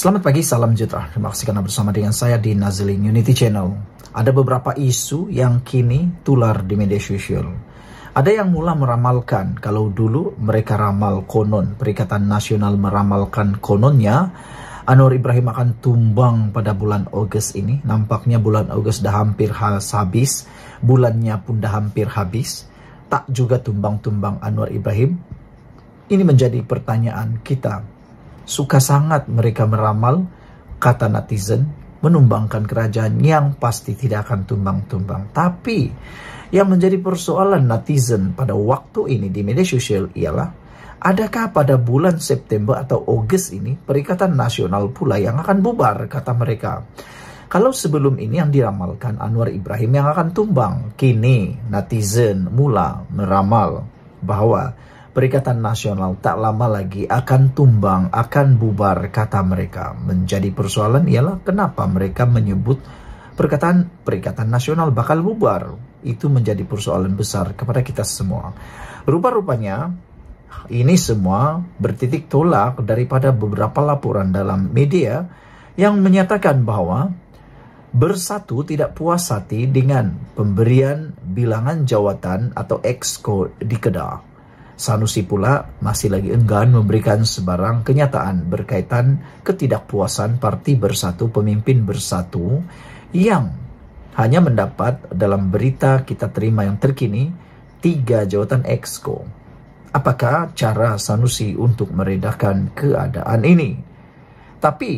Selamat pagi, salam sejahtera. Terima kasih karena bersama dengan saya di Nazlin Unity Channel. Ada beberapa isu yang kini tular di media sosial. Ada yang mula meramalkan, kalau dulu mereka ramal konon, Perikatan Nasional meramalkan kononnya, Anwar Ibrahim akan tumbang pada bulan Agustus ini. Nampaknya bulan Agustus dah hampir habis, bulannya pun dah hampir habis. Tak juga tumbang-tumbang Anwar Ibrahim. Ini menjadi pertanyaan kita Suka sangat mereka meramal, kata netizen, menumbangkan kerajaan yang pasti tidak akan tumbang-tumbang. Tapi yang menjadi persoalan netizen pada waktu ini di media sosial ialah Adakah pada bulan September atau Ogos ini Perikatan Nasional pula yang akan bubar, kata mereka. Kalau sebelum ini yang diramalkan Anwar Ibrahim yang akan tumbang, kini netizen mula meramal bahwa Perikatan Nasional tak lama lagi akan tumbang, akan bubar, kata mereka. Menjadi persoalan ialah kenapa mereka menyebut perkataan Perikatan Nasional bakal bubar. Itu menjadi persoalan besar kepada kita semua. Rupa-rupanya ini semua bertitik tolak daripada beberapa laporan dalam media yang menyatakan bahwa bersatu tidak puas hati dengan pemberian bilangan jawatan atau exco di Kedah. Sanusi pula masih lagi enggan memberikan sebarang kenyataan berkaitan ketidakpuasan Parti Bersatu Pemimpin Bersatu yang hanya mendapat dalam berita kita terima yang terkini tiga jawatan exco. Apakah cara Sanusi untuk meredakan keadaan ini? Tapi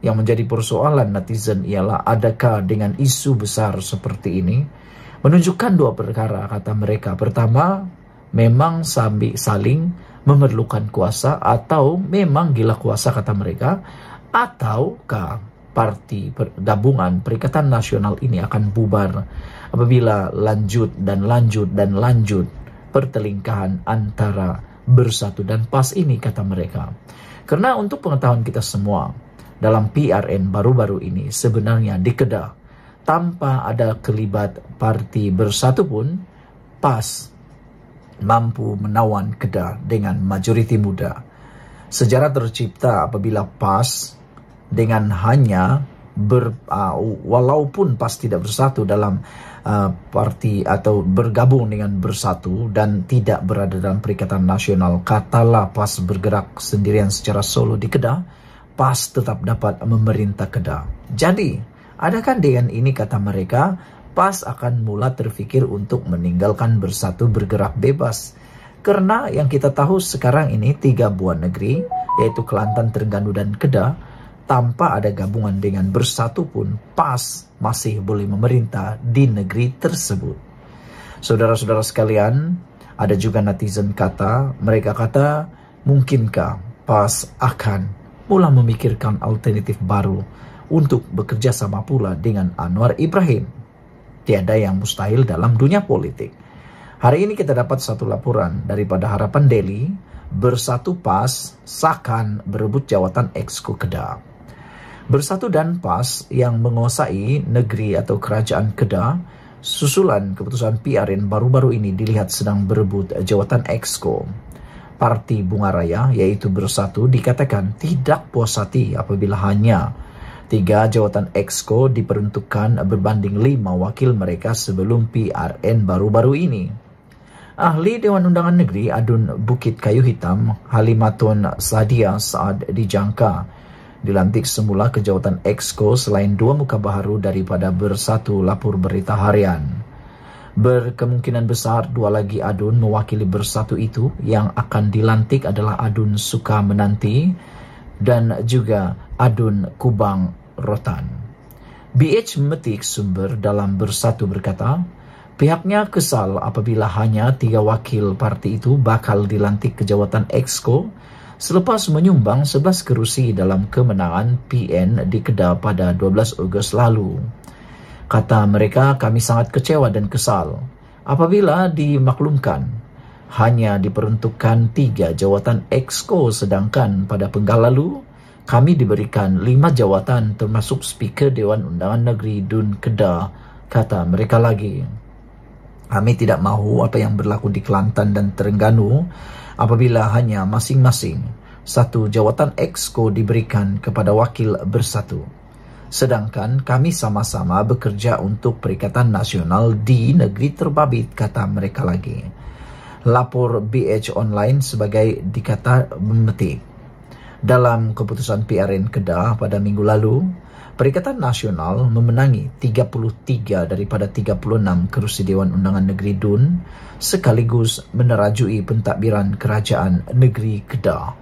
yang menjadi persoalan netizen ialah adakah dengan isu besar seperti ini menunjukkan dua perkara kata mereka. Pertama, memang sambil saling memerlukan kuasa atau memang gila kuasa kata mereka atau ke parti gabungan Perikatan Nasional ini akan bubar apabila lanjut dan lanjut dan lanjut pertelingkahan antara bersatu dan pas ini kata mereka. Karena untuk pengetahuan kita semua dalam PRN baru-baru ini sebenarnya di Kedah tanpa ada kelibat parti bersatu pun PAS mampu menawan Kedah dengan majoriti muda. Sejarah tercipta apabila PAS dengan hanya ber, uh, walaupun PAS tidak bersatu dalam uh, parti atau bergabung dengan bersatu dan tidak berada dalam Perikatan Nasional, katalah PAS bergerak sendirian secara solo di Kedah, PAS tetap dapat memerintah Kedah. Jadi, adakah dengan ini kata mereka pas akan mula terfikir untuk meninggalkan bersatu bergerak bebas. Karena yang kita tahu sekarang ini tiga buah negeri, yaitu Kelantan, Terengganu, dan Kedah, tanpa ada gabungan dengan bersatu pun PAS masih boleh memerintah di negeri tersebut. Saudara-saudara sekalian, ada juga netizen kata, mereka kata, mungkinkah PAS akan mulai memikirkan alternatif baru untuk bekerja sama pula dengan Anwar Ibrahim. tiada yang mustahil dalam dunia politik. Hari ini kita dapat satu laporan daripada Harapan Delhi, Bersatu PAS sakan berebut jawatan Exco Kedah. Bersatu dan PAS yang menguasai negeri atau kerajaan Kedah, susulan keputusan PRN baru-baru ini dilihat sedang berebut jawatan Exco. Parti Bunga Raya, yaitu Bersatu, dikatakan tidak puas hati apabila hanya Tiga jawatan exco diperuntukkan berbanding lima wakil mereka sebelum PRN baru-baru ini. Ahli Dewan Undangan Negeri Adun Bukit Kayu Hitam, Halimatun Sadia saat dijangka dilantik semula ke jawatan exco selain dua muka baru daripada Bersatu Lapor Berita Harian. Berkemungkinan besar dua lagi adun mewakili Bersatu itu yang akan dilantik adalah Adun Suka Menanti dan juga Adun Kubang rotan. BH metik sumber dalam bersatu berkata, pihaknya kesal apabila hanya tiga wakil parti itu bakal dilantik ke jawatan EXCO selepas menyumbang 11 kerusi dalam kemenangan PN di Kedah pada 12 Ogos lalu. Kata mereka, kami sangat kecewa dan kesal. Apabila dimaklumkan, hanya diperuntukkan tiga jawatan EXCO sedangkan pada penggal lalu, kami diberikan lima jawatan termasuk Speaker Dewan Undangan Negeri Dun Kedah, kata mereka lagi. Kami tidak mahu apa yang berlaku di Kelantan dan Terengganu apabila hanya masing-masing satu jawatan exco diberikan kepada wakil bersatu. Sedangkan kami sama-sama bekerja untuk Perikatan Nasional di negeri terbabit, kata mereka lagi. Lapor BH Online sebagai dikata memetik. Dalam keputusan PRN Kedah pada minggu lalu, Perikatan Nasional memenangi 33 daripada 36 kerusi Dewan Undangan Negeri DUN sekaligus menerajui pentadbiran Kerajaan Negeri Kedah.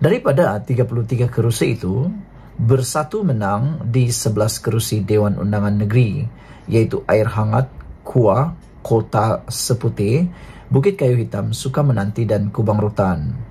Daripada 33 kerusi itu, bersatu menang di 11 kerusi Dewan Undangan Negeri iaitu Air Hangat, Kuah, Kota Seputih, Bukit Kayu Hitam, Suka Menanti dan Kubang Rutan.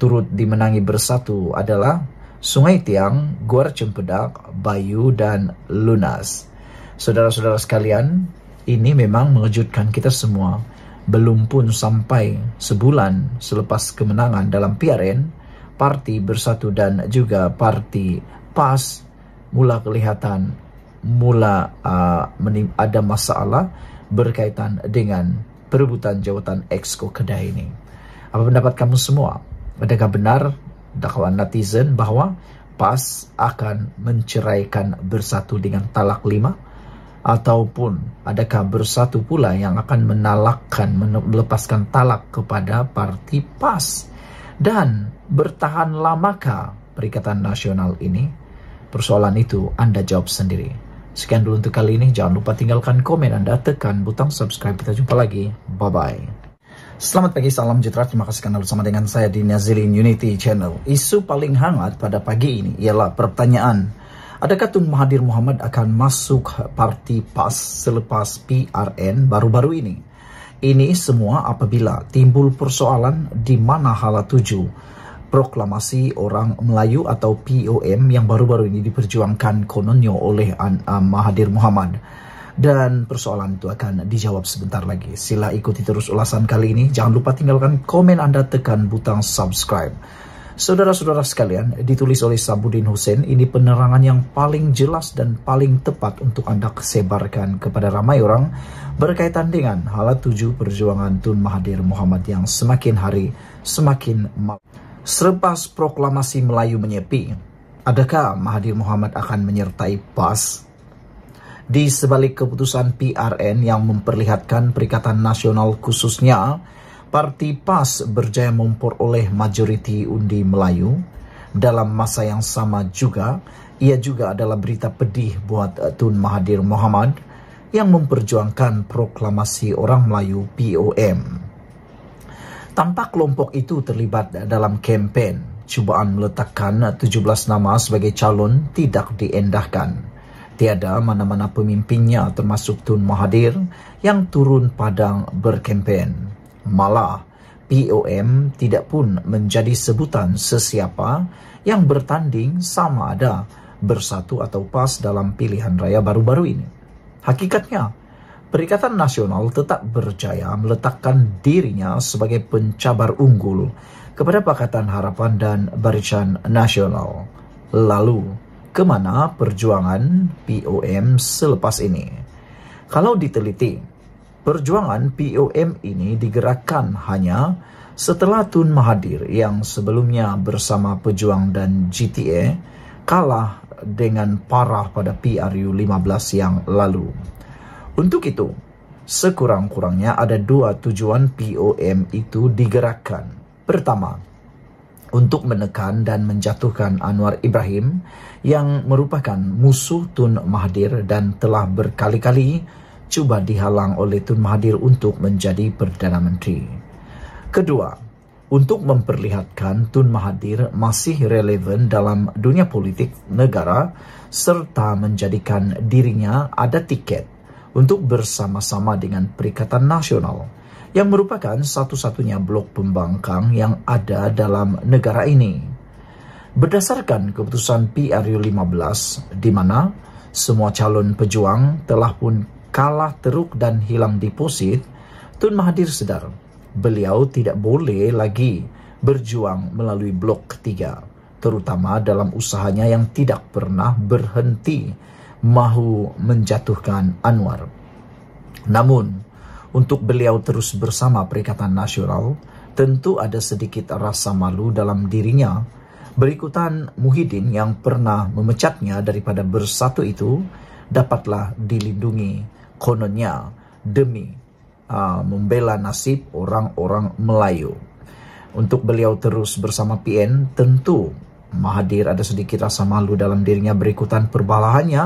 turut dimenangi bersatu adalah Sungai Tiang, Gor Cempedak, Bayu, dan Lunas. Saudara-saudara sekalian, ini memang mengejutkan kita semua. Belum pun sampai sebulan selepas kemenangan dalam PRN, Parti Bersatu dan juga Parti PAS mula kelihatan mula uh, ada masalah berkaitan dengan perebutan jawatan Exco Kedai ini. Apa pendapat kamu semua? Mereka benar dakwaan netizen bahwa PAS akan menceraikan bersatu dengan talak lima ataupun adakah bersatu pula yang akan menalakkan melepaskan talak kepada parti PAS dan bertahan lamakah Perikatan Nasional ini persoalan itu Anda jawab sendiri sekian dulu untuk kali ini jangan lupa tinggalkan komen Anda tekan butang subscribe kita jumpa lagi bye bye Selamat pagi, salam jutra. Terima kasih karena bersama dengan saya di Nazilin Unity Channel. Isu paling hangat pada pagi ini ialah pertanyaan. Adakah Tun Mahathir Muhammad akan masuk parti PAS selepas PRN baru-baru ini? Ini semua apabila timbul persoalan di mana hala tuju proklamasi orang Melayu atau POM yang baru-baru ini diperjuangkan kononnya oleh An- An- Mahathir Muhammad. Dan persoalan itu akan dijawab sebentar lagi. Sila ikuti terus ulasan kali ini. Jangan lupa tinggalkan komen Anda tekan butang subscribe. Saudara-saudara sekalian, ditulis oleh Sabudin Hussein, ini penerangan yang paling jelas dan paling tepat untuk Anda sebarkan kepada ramai orang berkaitan dengan halat tujuh perjuangan Tun Mahathir Muhammad yang semakin hari semakin mal. Serepas proklamasi Melayu menyepi, adakah Mahathir Muhammad akan menyertai PAS di sebalik keputusan PRN yang memperlihatkan Perikatan Nasional khususnya Parti PAS berjaya memperoleh majoriti undi Melayu dalam masa yang sama juga ia juga adalah berita pedih buat eh, Tun Mahathir Mohamad yang memperjuangkan proklamasi orang Melayu POM. Tanpa kelompok itu terlibat dalam kempen, cubaan meletakkan 17 nama sebagai calon tidak diendahkan tiada mana-mana pemimpinnya termasuk Tun Mahathir yang turun padang berkempen. Malah, POM tidak pun menjadi sebutan sesiapa yang bertanding sama ada bersatu atau PAS dalam pilihan raya baru-baru ini. Hakikatnya, Perikatan Nasional tetap berjaya meletakkan dirinya sebagai pencabar unggul kepada Pakatan Harapan dan Barisan Nasional. Lalu, ke mana perjuangan POM selepas ini. Kalau diteliti, perjuangan POM ini digerakkan hanya setelah Tun Mahathir yang sebelumnya bersama pejuang dan GTA kalah dengan parah pada PRU 15 yang lalu. Untuk itu, sekurang-kurangnya ada dua tujuan POM itu digerakkan. Pertama, untuk menekan dan menjatuhkan Anwar Ibrahim yang merupakan musuh Tun Mahathir dan telah berkali-kali cuba dihalang oleh Tun Mahathir untuk menjadi Perdana Menteri. Kedua, untuk memperlihatkan Tun Mahathir masih relevan dalam dunia politik negara serta menjadikan dirinya ada tiket untuk bersama-sama dengan Perikatan Nasional. yang merupakan satu-satunya blok pembangkang yang ada dalam negara ini. Berdasarkan keputusan PRU 15, di mana semua calon pejuang telah pun kalah teruk dan hilang deposit, Tun Mahathir sedar beliau tidak boleh lagi berjuang melalui blok ketiga, terutama dalam usahanya yang tidak pernah berhenti mahu menjatuhkan Anwar. Namun, untuk beliau terus bersama Perikatan Nasional, tentu ada sedikit rasa malu dalam dirinya. Berikutan Muhyiddin yang pernah memecatnya daripada bersatu itu dapatlah dilindungi kononnya demi uh, membela nasib orang-orang Melayu. Untuk beliau terus bersama PN, tentu Mahathir ada sedikit rasa malu dalam dirinya berikutan perbalahannya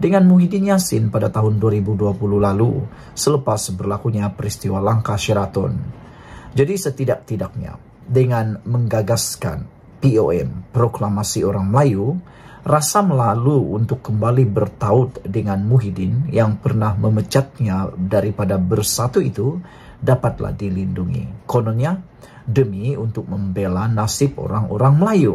dengan Muhyiddin Yassin pada tahun 2020 lalu selepas berlakunya peristiwa langkah Sheraton. Jadi setidak-tidaknya dengan menggagaskan POM, Proklamasi Orang Melayu, rasa melalu untuk kembali bertaut dengan Muhyiddin yang pernah memecatnya daripada bersatu itu dapatlah dilindungi. Kononnya, demi untuk membela nasib orang-orang Melayu.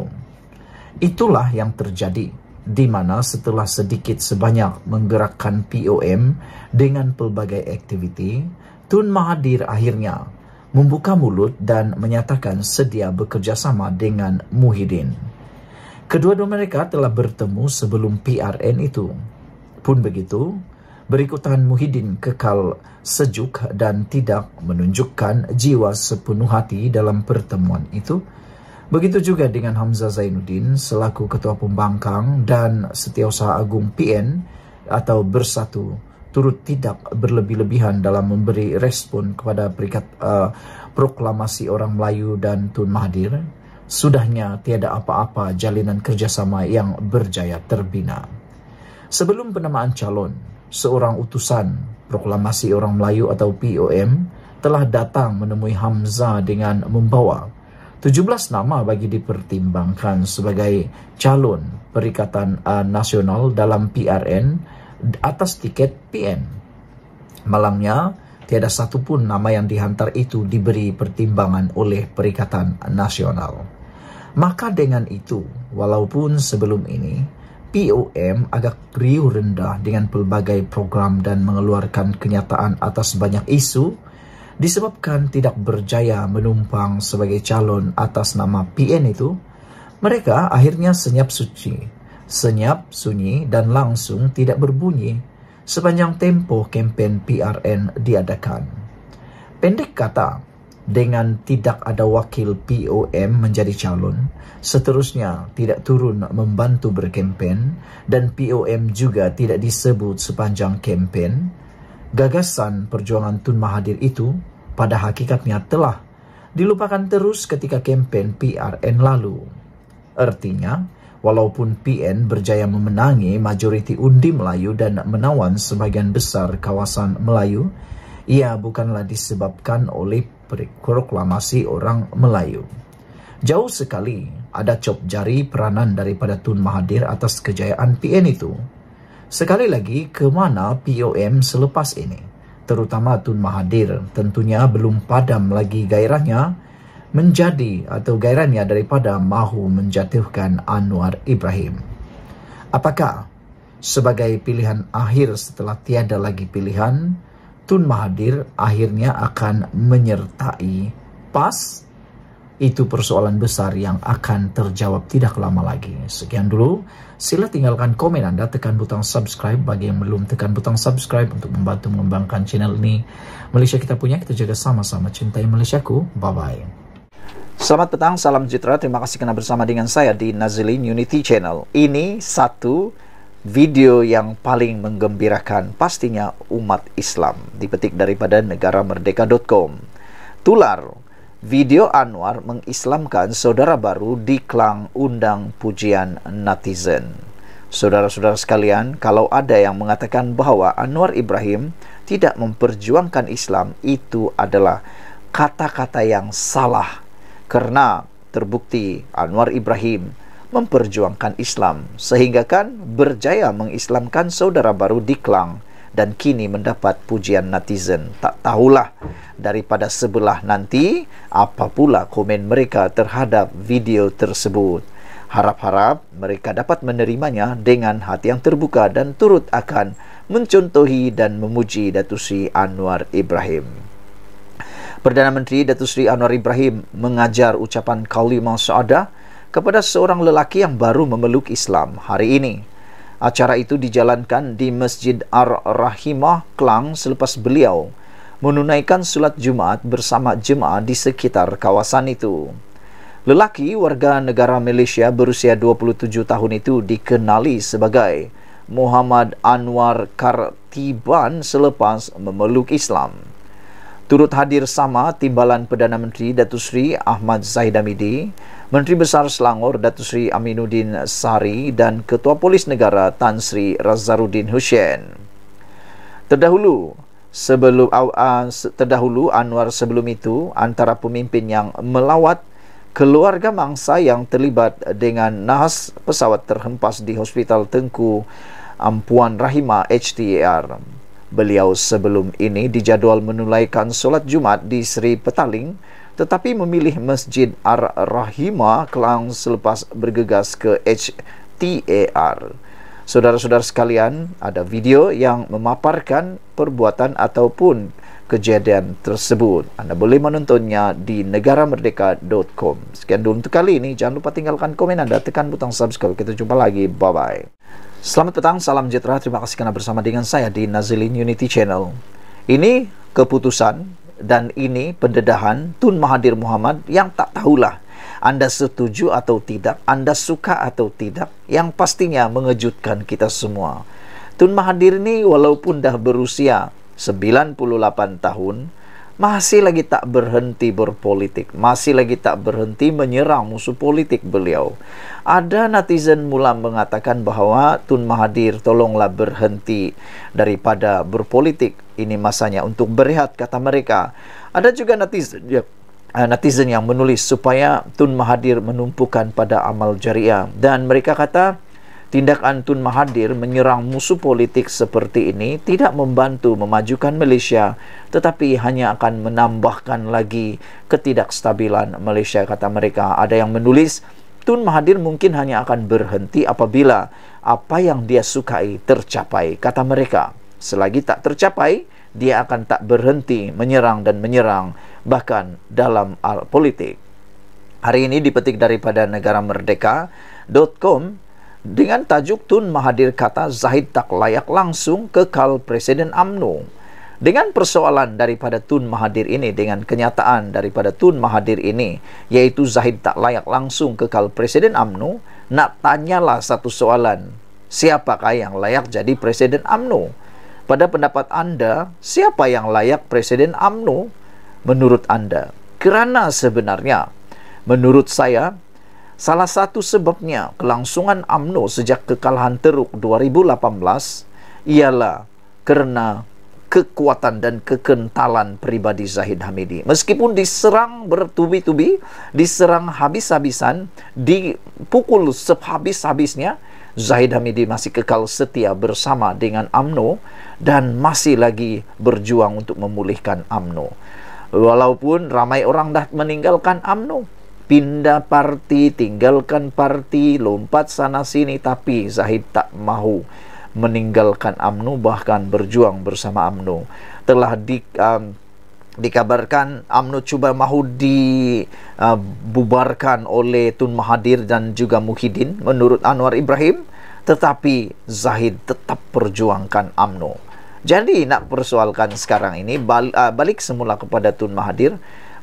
Itulah yang terjadi di mana setelah sedikit sebanyak menggerakkan POM dengan pelbagai aktiviti, Tun Mahathir akhirnya membuka mulut dan menyatakan sedia bekerjasama dengan Muhyiddin. Kedua-dua mereka telah bertemu sebelum PRN itu. Pun begitu, berikutan Muhyiddin kekal sejuk dan tidak menunjukkan jiwa sepenuh hati dalam pertemuan itu. Begitu juga dengan Hamzah Zainuddin selaku Ketua Pembangkang dan Setiausaha Agung PN atau Bersatu turut tidak berlebih-lebihan dalam memberi respon kepada perikat uh, eh, proklamasi orang Melayu dan Tun Mahathir. Sudahnya tiada apa-apa jalinan kerjasama yang berjaya terbina. Sebelum penamaan calon, seorang utusan proklamasi orang Melayu atau POM telah datang menemui Hamzah dengan membawa 17 nama bagi dipertimbangkan sebagai calon Perikatan uh, Nasional dalam PRN atas tiket PN. Malangnya, tiada satu pun nama yang dihantar itu diberi pertimbangan oleh Perikatan Nasional. Maka dengan itu, walaupun sebelum ini, POM agak riuh rendah dengan pelbagai program dan mengeluarkan kenyataan atas banyak isu disebabkan tidak berjaya menumpang sebagai calon atas nama PN itu, mereka akhirnya senyap suci, senyap sunyi dan langsung tidak berbunyi sepanjang tempo kempen PRN diadakan. Pendek kata, dengan tidak ada wakil POM menjadi calon, seterusnya tidak turun membantu berkempen dan POM juga tidak disebut sepanjang kempen, gagasan perjuangan Tun Mahathir itu pada hakikatnya telah dilupakan terus ketika kempen PRN lalu. Artinya, walaupun PN berjaya memenangi majoriti undi Melayu dan menawan sebagian besar kawasan Melayu, ia bukanlah disebabkan oleh proklamasi orang Melayu. Jauh sekali ada cop jari peranan daripada Tun Mahathir atas kejayaan PN itu. Sekali lagi, ke mana POM selepas ini? Terutama Tun Mahathir tentunya belum padam lagi gairahnya menjadi atau gairahnya daripada mahu menjatuhkan Anwar Ibrahim. Apakah sebagai pilihan akhir setelah tiada lagi pilihan, Tun Mahathir akhirnya akan menyertai PAS? Itu persoalan besar yang akan terjawab tidak lama lagi. Sekian dulu, sila tinggalkan komen Anda, tekan butang subscribe bagi yang belum tekan butang subscribe untuk membantu mengembangkan channel ini. Malaysia kita punya, kita jaga sama-sama cintai Malaysia ku. Bye-bye. Selamat petang, salam sejahtera. Terima kasih kena bersama dengan saya di Nazilin Unity Channel. Ini satu video yang paling menggembirakan pastinya umat Islam. Dipetik daripada negaramerdeka.com. Tular video Anwar mengislamkan saudara baru di Klang undang pujian netizen. Saudara-saudara sekalian, kalau ada yang mengatakan bahwa Anwar Ibrahim tidak memperjuangkan Islam, itu adalah kata-kata yang salah. Karena terbukti Anwar Ibrahim memperjuangkan Islam sehingga kan berjaya mengislamkan saudara baru di Klang dan kini mendapat pujian netizen. Tak tahulah daripada sebelah nanti apa pula komen mereka terhadap video tersebut. Harap-harap mereka dapat menerimanya dengan hati yang terbuka dan turut akan mencontohi dan memuji Datu Sri Anwar Ibrahim. Perdana Menteri Datu Sri Anwar Ibrahim mengajar ucapan kalimah saada kepada seorang lelaki yang baru memeluk Islam hari ini. Acara itu dijalankan di Masjid Ar-Rahimah Klang selepas beliau menunaikan sulat Jumat bersama jemaah di sekitar kawasan itu. Lelaki warga negara Malaysia berusia 27 tahun itu dikenali sebagai Muhammad Anwar Kartiban selepas memeluk Islam. Turut hadir sama timbalan Perdana Menteri Datuk Sri Ahmad Zahid Hamidi, Menteri Besar Selangor Datu Sri Aminuddin Sari dan Ketua Polis Negara Tan Sri Razaruddin Hussein. Terdahulu, sebelum uh, terdahulu Anwar sebelum itu antara pemimpin yang melawat keluarga mangsa yang terlibat dengan nahas pesawat terhempas di Hospital Tengku Ampuan Rahimah HTAR. Beliau sebelum ini dijadual menulaikan solat Jumat di Sri Petaling, tetapi memilih Masjid ar rahima Kelang selepas bergegas ke HTAR. Saudara-saudara sekalian, ada video yang memaparkan perbuatan ataupun kejadian tersebut. Anda boleh menontonnya di negaramerdeka.com. Sekian dulu untuk kali ini. Jangan lupa tinggalkan komen anda, tekan butang subscribe. Kita jumpa lagi. Bye-bye. Selamat petang, salam sejahtera. Terima kasih kerana bersama dengan saya di Nazilin Unity Channel. Ini keputusan dan ini pendedahan Tun Mahathir Muhammad yang tak tahulah anda setuju atau tidak, anda suka atau tidak, yang pastinya mengejutkan kita semua. Tun Mahathir ini walaupun dah berusia 98 tahun, masih lagi tak berhenti berpolitik, masih lagi tak berhenti menyerang musuh politik beliau. Ada netizen mula mengatakan bahawa Tun Mahathir tolonglah berhenti daripada berpolitik. Ini masanya untuk berehat kata mereka. Ada juga netizen ya, eh, netizen yang menulis supaya Tun Mahathir menumpukan pada amal jariah dan mereka kata Tindak Antun Mahathir menyerang musuh politik seperti ini tidak membantu memajukan Malaysia tetapi hanya akan menambahkan lagi ketidakstabilan Malaysia kata mereka. Ada yang menulis Tun Mahathir mungkin hanya akan berhenti apabila apa yang dia sukai tercapai kata mereka. Selagi tak tercapai, dia akan tak berhenti menyerang dan menyerang bahkan dalam al politik. Hari ini dipetik daripada negara merdeka.com dengan tajuk Tun Mahathir kata Zahid tak layak langsung kekal Presiden AMNO. Dengan persoalan daripada Tun Mahathir ini, dengan kenyataan daripada Tun Mahathir ini, yaitu Zahid tak layak langsung kekal Presiden AMNO, nak tanyalah satu soalan, siapakah yang layak jadi Presiden AMNO? Pada pendapat anda, siapa yang layak Presiden AMNO menurut anda? Kerana sebenarnya, menurut saya, Salah satu sebabnya kelangsungan UMNO sejak kekalahan teruk 2018 ialah kerana kekuatan dan kekentalan pribadi Zahid Hamidi. Meskipun diserang bertubi-tubi, diserang habis-habisan, dipukul sehabis-habisnya, Zahid Hamidi masih kekal setia bersama dengan AMNO dan masih lagi berjuang untuk memulihkan AMNO. Walaupun ramai orang dah meninggalkan AMNO, pindah parti, tinggalkan parti, lompat sana sini tapi Zahid tak mahu meninggalkan AMNU bahkan berjuang bersama AMNU. Telah di um, dikabarkan AMNU cuba mahu dibubarkan uh, oleh Tun Mahathir dan juga Muhyiddin menurut Anwar Ibrahim tetapi Zahid tetap perjuangkan AMNU. Jadi nak persoalkan sekarang ini bal, uh, balik semula kepada Tun Mahathir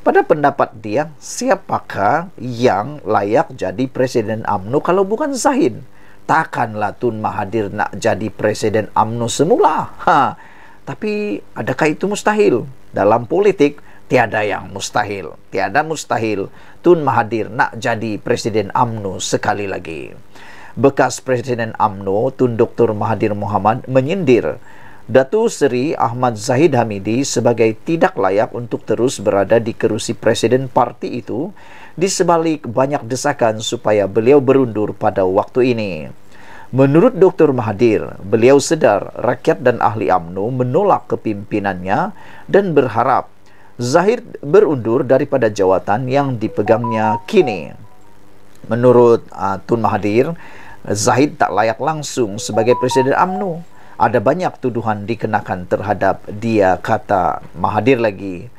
pada pendapat dia, siapakah yang layak jadi Presiden AMNO kalau bukan Zahin? Takkanlah Tun Mahathir nak jadi Presiden AMNO semula. Ha. Tapi adakah itu mustahil? Dalam politik, tiada yang mustahil. Tiada mustahil Tun Mahathir nak jadi Presiden AMNO sekali lagi. Bekas Presiden AMNO Tun Dr. Mahathir Mohamad menyindir Datu Seri Ahmad Zahid Hamidi sebagai tidak layak untuk terus berada di kerusi presiden parti itu di sebalik banyak desakan supaya beliau berundur pada waktu ini. Menurut Dr. Mahathir, beliau sedar rakyat dan ahli UMNO menolak kepimpinannya dan berharap Zahid berundur daripada jawatan yang dipegangnya kini. Menurut uh, Tun Mahathir, Zahid tak layak langsung sebagai presiden UMNO ada banyak tuduhan dikenakan terhadap dia kata mahadir lagi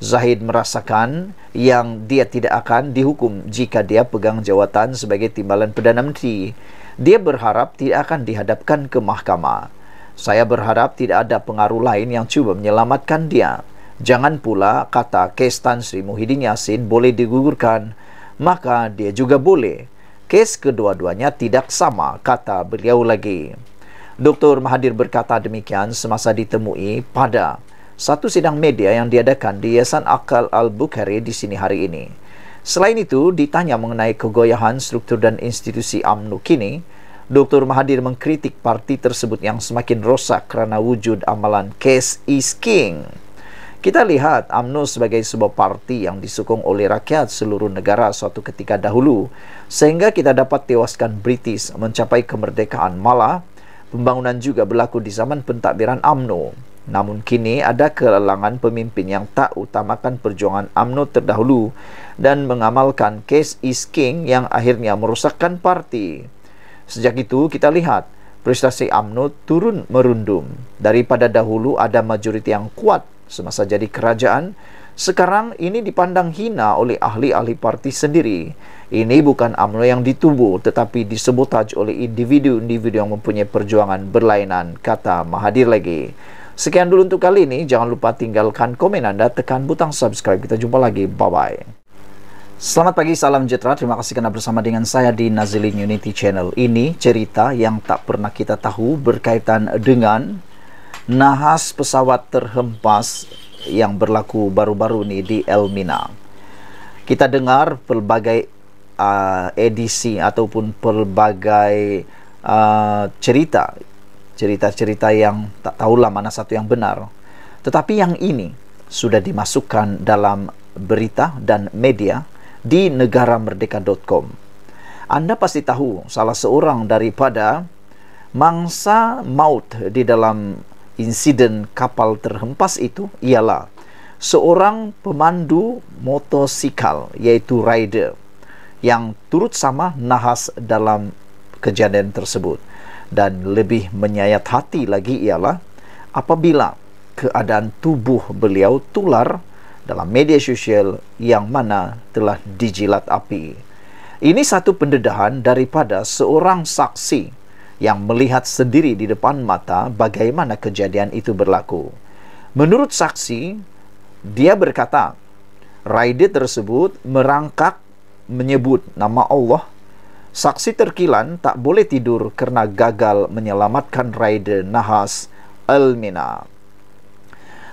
Zahid merasakan yang dia tidak akan dihukum jika dia pegang jawatan sebagai timbalan Perdana Menteri dia berharap tidak akan dihadapkan ke mahkamah saya berharap tidak ada pengaruh lain yang cuba menyelamatkan dia jangan pula kata kes Tan Sri Muhyiddin Yassin boleh digugurkan maka dia juga boleh kes kedua-duanya tidak sama kata beliau lagi Dr. Mahathir berkata demikian semasa ditemui pada satu sidang media yang diadakan di Yayasan Akal Al-Bukhari di sini hari ini. Selain itu, ditanya mengenai kegoyahan struktur dan institusi UMNO kini, Dr. Mahathir mengkritik parti tersebut yang semakin rosak kerana wujud amalan case is king. Kita lihat UMNO sebagai sebuah parti yang disokong oleh rakyat seluruh negara suatu ketika dahulu sehingga kita dapat tewaskan British mencapai kemerdekaan malah pembangunan juga berlaku di zaman pentadbiran AMNO. Namun kini ada kelelangan pemimpin yang tak utamakan perjuangan AMNO terdahulu dan mengamalkan case is king yang akhirnya merusakkan parti. Sejak itu kita lihat prestasi AMNO turun merundum. Daripada dahulu ada majoriti yang kuat semasa jadi kerajaan, sekarang ini dipandang hina oleh ahli-ahli parti sendiri. Ini bukan UMNO yang ditubuh tetapi disebut disebutaj oleh individu-individu yang mempunyai perjuangan berlainan, kata Mahadir lagi. Sekian dulu untuk kali ini, jangan lupa tinggalkan komen anda, tekan butang subscribe. Kita jumpa lagi, bye-bye. Selamat pagi, salam sejahtera. Terima kasih kerana bersama dengan saya di Nazilin Unity Channel. Ini cerita yang tak pernah kita tahu berkaitan dengan nahas pesawat terhempas yang berlaku baru-baru ni di El Mina. Kita dengar pelbagai uh, edisi ataupun pelbagai uh, cerita, cerita-cerita yang tak tahulah mana satu yang benar. Tetapi yang ini sudah dimasukkan dalam berita dan media di negaramerdeka.com. Anda pasti tahu salah seorang daripada mangsa maut di dalam insiden kapal terhempas itu ialah seorang pemandu motosikal yaitu rider yang turut sama nahas dalam kejadian tersebut dan lebih menyayat hati lagi ialah apabila keadaan tubuh beliau tular dalam media sosial yang mana telah dijilat api. Ini satu pendedahan daripada seorang saksi yang melihat sendiri di depan mata bagaimana kejadian itu berlaku. Menurut saksi, dia berkata, Raide tersebut merangkak menyebut nama Allah. Saksi terkilan tak boleh tidur kerana gagal menyelamatkan Raide Nahas Elmina.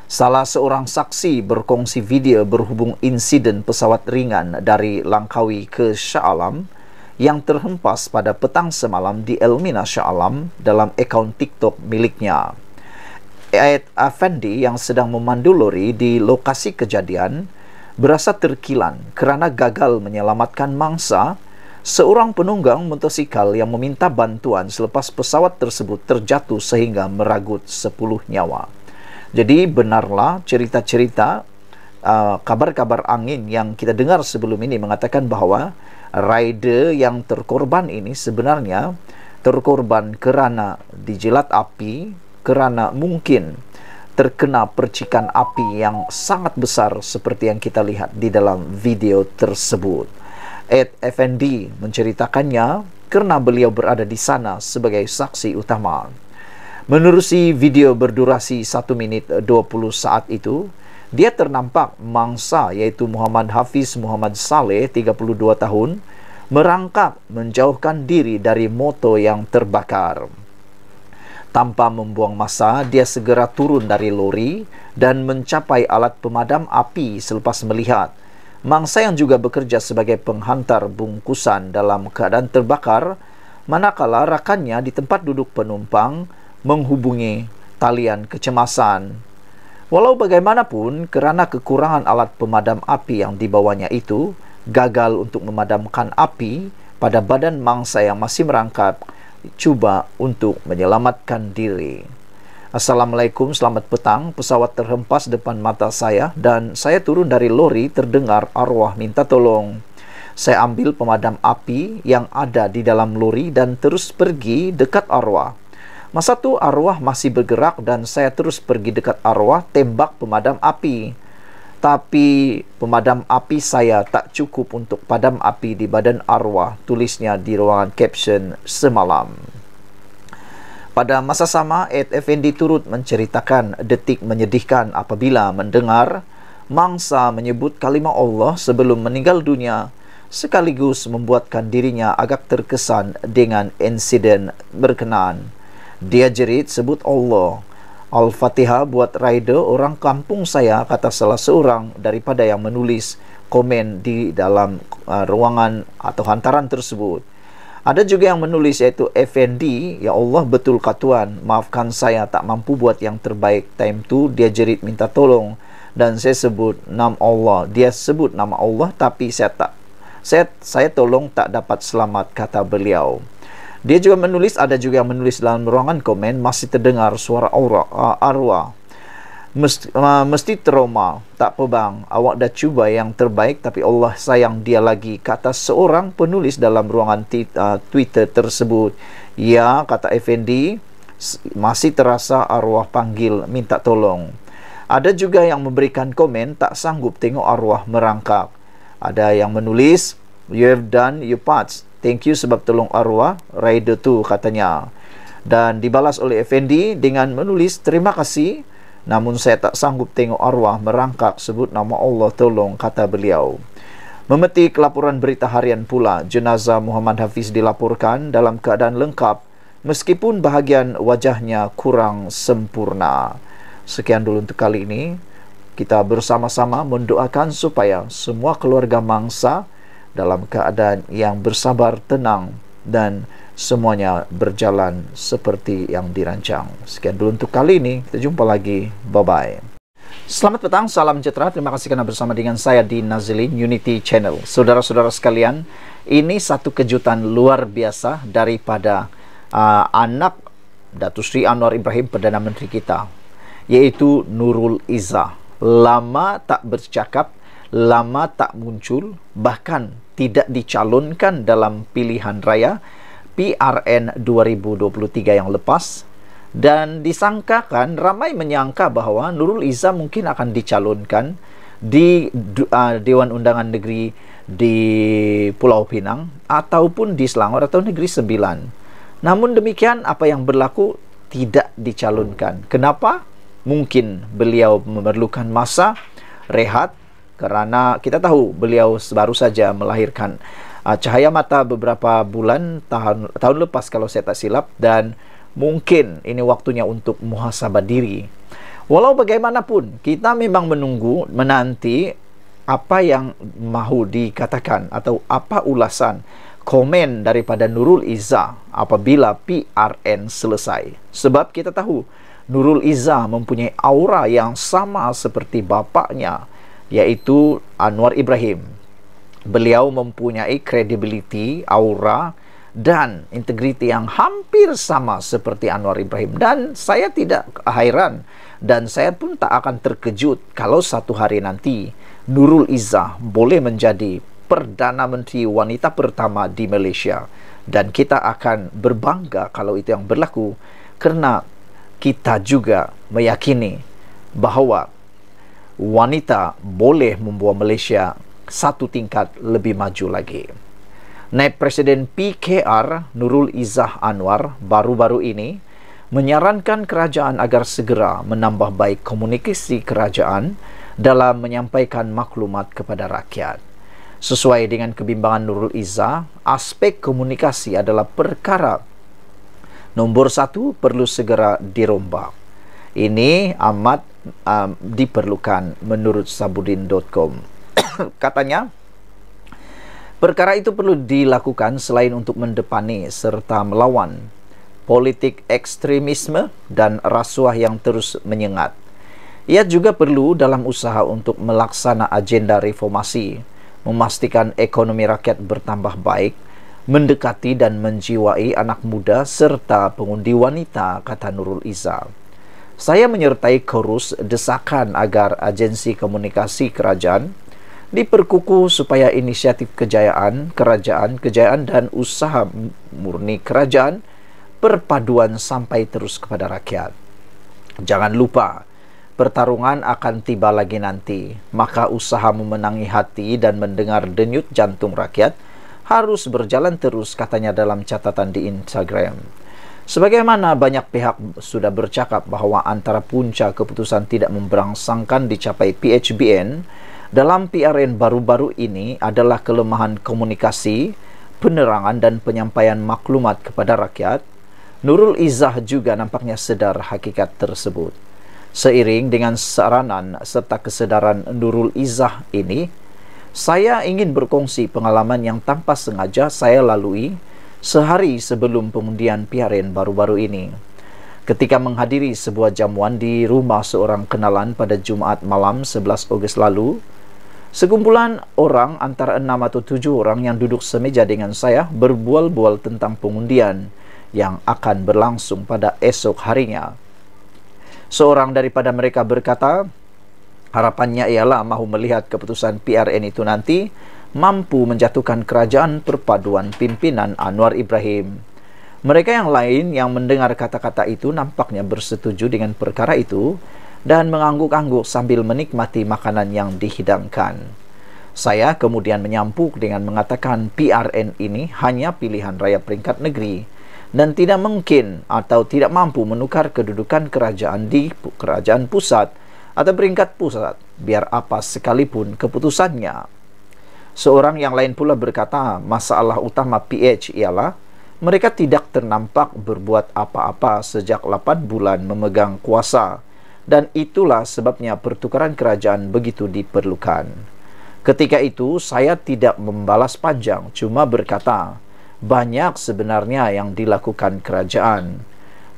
Salah seorang saksi berkongsi video berhubung insiden pesawat ringan dari Langkawi ke Sya'alam. Alam yang terhempas pada petang semalam di Elmina Sya'alam dalam akaun TikTok miliknya. Ayat Afendi yang sedang memandu lori di lokasi kejadian berasa terkilan kerana gagal menyelamatkan mangsa seorang penunggang motosikal yang meminta bantuan selepas pesawat tersebut terjatuh sehingga meragut 10 nyawa. Jadi benarlah cerita-cerita uh, kabar-kabar -cerita, uh, angin yang kita dengar sebelum ini mengatakan bahawa rider yang terkorban ini sebenarnya terkorban kerana dijilat api kerana mungkin terkena percikan api yang sangat besar seperti yang kita lihat di dalam video tersebut. Ed FND menceritakannya kerana beliau berada di sana sebagai saksi utama. Menerusi video berdurasi 1 minit 20 saat itu, dia ternampak mangsa iaitu Muhammad Hafiz Muhammad Saleh 32 tahun merangkak menjauhkan diri dari motor yang terbakar. Tanpa membuang masa, dia segera turun dari lori dan mencapai alat pemadam api selepas melihat mangsa yang juga bekerja sebagai penghantar bungkusan dalam keadaan terbakar manakala rakannya di tempat duduk penumpang menghubungi talian kecemasan Walau bagaimanapun, kerana kekurangan alat pemadam api yang dibawanya itu gagal untuk memadamkan api pada badan mangsa yang masih merangkap cuba untuk menyelamatkan diri. Assalamualaikum, selamat petang. Pesawat terhempas depan mata saya dan saya turun dari lori terdengar arwah minta tolong. Saya ambil pemadam api yang ada di dalam lori dan terus pergi dekat arwah. Masa tu arwah masih bergerak dan saya terus pergi dekat arwah tembak pemadam api. Tapi pemadam api saya tak cukup untuk padam api di badan arwah tulisnya di ruangan caption semalam. Pada masa sama, Ed Effendi turut menceritakan detik menyedihkan apabila mendengar mangsa menyebut kalimah Allah sebelum meninggal dunia sekaligus membuatkan dirinya agak terkesan dengan insiden berkenaan. Dia jerit sebut Allah. Al-Fatihah buat rider orang kampung saya kata salah seorang daripada yang menulis komen di dalam uh, ruangan atau hantaran tersebut. Ada juga yang menulis yaitu FND, ya Allah betul katuan, maafkan saya tak mampu buat yang terbaik time tu dia jerit minta tolong dan saya sebut nama Allah. Dia sebut nama Allah tapi saya tak saya saya tolong tak dapat selamat kata beliau. Dia juga menulis, ada juga yang menulis dalam ruangan komen, masih terdengar suara aura, uh, arwah. Mesti, uh, mesti trauma, tak apa bang. Awak dah cuba yang terbaik tapi Allah sayang dia lagi. Kata seorang penulis dalam ruangan t- uh, Twitter tersebut. Ya, kata FND, masih terasa arwah panggil minta tolong. Ada juga yang memberikan komen tak sanggup tengok arwah merangkak. Ada yang menulis, you have done your parts, Thank you sebab tolong arwah rider tu katanya. Dan dibalas oleh Effendi dengan menulis terima kasih. Namun saya tak sanggup tengok arwah merangkak sebut nama Allah tolong kata beliau. Memetik laporan berita harian pula, jenazah Muhammad Hafiz dilaporkan dalam keadaan lengkap meskipun bahagian wajahnya kurang sempurna. Sekian dulu untuk kali ini. Kita bersama-sama mendoakan supaya semua keluarga mangsa dalam keadaan yang bersabar tenang dan semuanya berjalan seperti yang dirancang. Sekian dulu untuk kali ini. Kita jumpa lagi. Bye-bye. Selamat petang, salam sejahtera. Terima kasih kerana bersama dengan saya di Nazilin Unity Channel. Saudara-saudara sekalian, ini satu kejutan luar biasa daripada uh, anak Datu Sri Anwar Ibrahim Perdana Menteri kita, yaitu Nurul Iza. Lama tak bercakap, lama tak muncul, bahkan tidak dicalonkan dalam pilihan raya PRN 2023 yang lepas dan disangkakan ramai menyangka bahawa Nurul Izzah mungkin akan dicalonkan di uh, Dewan Undangan Negeri di Pulau Pinang ataupun di Selangor atau Negeri Sembilan. Namun demikian apa yang berlaku tidak dicalonkan. Kenapa? Mungkin beliau memerlukan masa rehat kerana kita tahu beliau baru saja melahirkan uh, cahaya mata beberapa bulan tahun tahun lepas kalau saya tak silap dan mungkin ini waktunya untuk muhasabah diri. Walau bagaimanapun kita memang menunggu menanti apa yang mahu dikatakan atau apa ulasan komen daripada Nurul Iza apabila PRN selesai. Sebab kita tahu Nurul Iza mempunyai aura yang sama seperti bapaknya. Yaitu Anwar Ibrahim. Beliau mempunyai credibility, aura dan integriti yang hampir sama seperti Anwar Ibrahim dan saya tidak hairan dan saya pun tak akan terkejut kalau satu hari nanti Nurul Izzah boleh menjadi perdana menteri wanita pertama di Malaysia dan kita akan berbangga kalau itu yang berlaku kerana kita juga meyakini bahawa wanita boleh membawa Malaysia satu tingkat lebih maju lagi. Naib Presiden PKR Nurul Izzah Anwar baru-baru ini menyarankan kerajaan agar segera menambah baik komunikasi kerajaan dalam menyampaikan maklumat kepada rakyat. Sesuai dengan kebimbangan Nurul Izzah, aspek komunikasi adalah perkara nombor satu perlu segera dirombak. Ini amat um, diperlukan menurut sabudin.com. Katanya, perkara itu perlu dilakukan selain untuk mendepani serta melawan politik ekstremisme dan rasuah yang terus menyengat. Ia juga perlu dalam usaha untuk melaksana agenda reformasi, memastikan ekonomi rakyat bertambah baik, mendekati dan menjiwai anak muda serta pengundi wanita, kata Nurul Izzah. saya menyertai kerus desakan agar agensi komunikasi kerajaan diperkuku supaya inisiatif kejayaan kerajaan kejayaan dan usaha murni kerajaan perpaduan sampai terus kepada rakyat. Jangan lupa, pertarungan akan tiba lagi nanti, maka usaha memenangi hati dan mendengar denyut jantung rakyat harus berjalan terus katanya dalam catatan di Instagram. Sebagaimana banyak pihak sudah bercakap bahawa antara punca keputusan tidak memberangsangkan dicapai PHBN dalam PRN baru-baru ini adalah kelemahan komunikasi, penerangan dan penyampaian maklumat kepada rakyat, Nurul Izzah juga nampaknya sedar hakikat tersebut. Seiring dengan saranan serta kesedaran Nurul Izzah ini, saya ingin berkongsi pengalaman yang tanpa sengaja saya lalui sehari sebelum pengundian PRN baru-baru ini. Ketika menghadiri sebuah jamuan di rumah seorang kenalan pada Jumaat malam 11 Ogos lalu, sekumpulan orang antara enam atau tujuh orang yang duduk semeja dengan saya berbual-bual tentang pengundian yang akan berlangsung pada esok harinya. Seorang daripada mereka berkata, harapannya ialah mahu melihat keputusan PRN itu nanti mampu menjatuhkan kerajaan perpaduan pimpinan Anwar Ibrahim. Mereka yang lain yang mendengar kata-kata itu nampaknya bersetuju dengan perkara itu dan mengangguk-angguk sambil menikmati makanan yang dihidangkan. Saya kemudian menyampuk dengan mengatakan PRN ini hanya pilihan raya peringkat negeri dan tidak mungkin atau tidak mampu menukar kedudukan kerajaan di kerajaan pusat atau peringkat pusat biar apa sekalipun keputusannya Seorang yang lain pula berkata, masalah utama PH ialah mereka tidak ternampak berbuat apa-apa sejak 8 bulan memegang kuasa dan itulah sebabnya pertukaran kerajaan begitu diperlukan. Ketika itu, saya tidak membalas panjang, cuma berkata, banyak sebenarnya yang dilakukan kerajaan.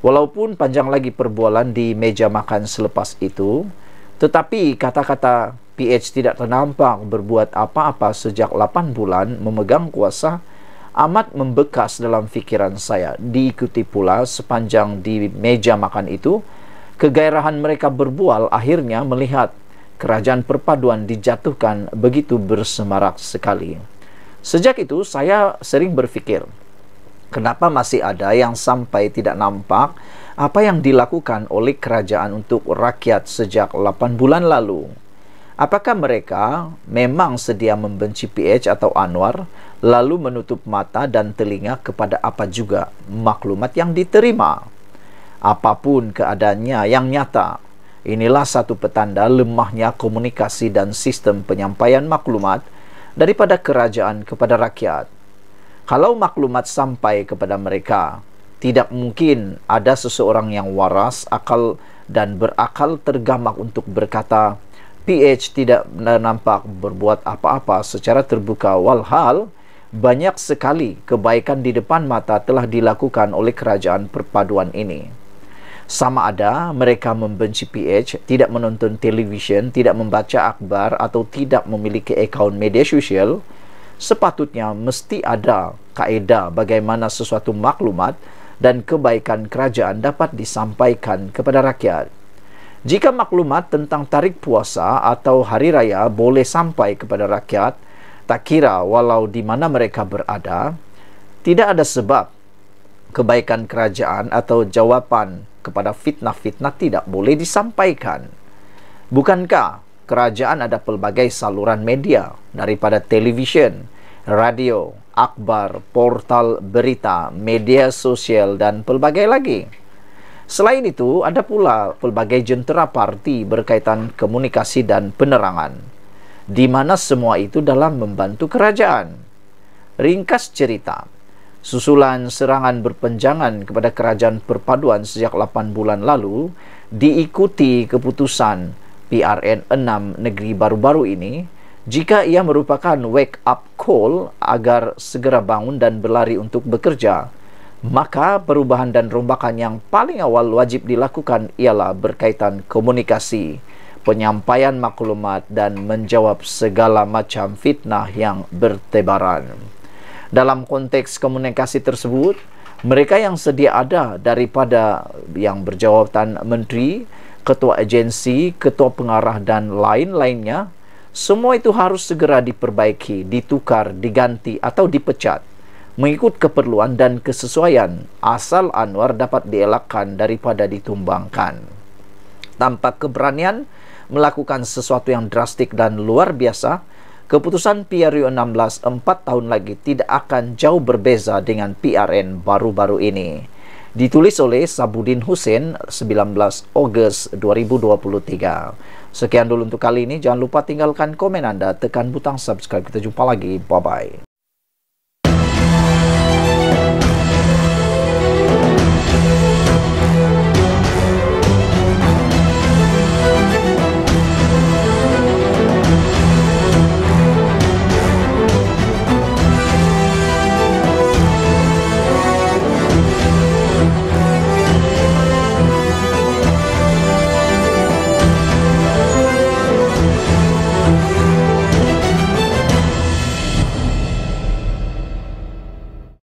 Walaupun panjang lagi perbualan di meja makan selepas itu, tetapi kata-kata PH tidak ternampak berbuat apa-apa sejak 8 bulan memegang kuasa amat membekas dalam fikiran saya. Diikuti pula sepanjang di meja makan itu, kegairahan mereka berbual akhirnya melihat kerajaan perpaduan dijatuhkan begitu bersemarak sekali. Sejak itu saya sering berpikir, kenapa masih ada yang sampai tidak nampak apa yang dilakukan oleh kerajaan untuk rakyat sejak 8 bulan lalu? Apakah mereka memang sedia membenci PH atau Anwar lalu menutup mata dan telinga kepada apa juga maklumat yang diterima? Apapun keadaannya yang nyata, inilah satu petanda lemahnya komunikasi dan sistem penyampaian maklumat daripada kerajaan kepada rakyat. Kalau maklumat sampai kepada mereka, tidak mungkin ada seseorang yang waras, akal dan berakal tergamak untuk berkata, PH tidak nampak berbuat apa-apa secara terbuka walhal banyak sekali kebaikan di depan mata telah dilakukan oleh kerajaan perpaduan ini. Sama ada mereka membenci PH, tidak menonton televisyen, tidak membaca akhbar atau tidak memiliki akaun media sosial, sepatutnya mesti ada kaedah bagaimana sesuatu maklumat dan kebaikan kerajaan dapat disampaikan kepada rakyat. Jika maklumat tentang tarik puasa atau hari raya boleh sampai kepada rakyat, tak kira walau di mana mereka berada, tidak ada sebab kebaikan kerajaan atau jawapan kepada fitnah-fitnah tidak boleh disampaikan. Bukankah kerajaan ada pelbagai saluran media daripada televisyen, radio, akbar, portal berita, media sosial dan pelbagai lagi? Selain itu, ada pula pelbagai jentera parti berkaitan komunikasi dan penerangan, di mana semua itu dalam membantu kerajaan. Ringkas cerita, susulan serangan berpenjangan kepada kerajaan perpaduan sejak 8 bulan lalu diikuti keputusan PRN 6 negeri baru-baru ini jika ia merupakan wake up call agar segera bangun dan berlari untuk bekerja maka perubahan dan rombakan yang paling awal wajib dilakukan ialah berkaitan komunikasi, penyampaian maklumat dan menjawab segala macam fitnah yang bertebaran. Dalam konteks komunikasi tersebut, mereka yang sedia ada daripada yang berjawatan menteri, ketua agensi, ketua pengarah dan lain-lainnya, semua itu harus segera diperbaiki, ditukar, diganti atau dipecat. mengikut keperluan dan kesesuaian asal Anwar dapat dielakkan daripada ditumbangkan. Tanpa keberanian melakukan sesuatu yang drastik dan luar biasa, keputusan PRU 16 4 tahun lagi tidak akan jauh berbeza dengan PRN baru-baru ini. Ditulis oleh Sabudin Hussein 19 Ogos 2023. Sekian dulu untuk kali ini. Jangan lupa tinggalkan komen Anda, tekan butang subscribe. Kita jumpa lagi. Bye-bye.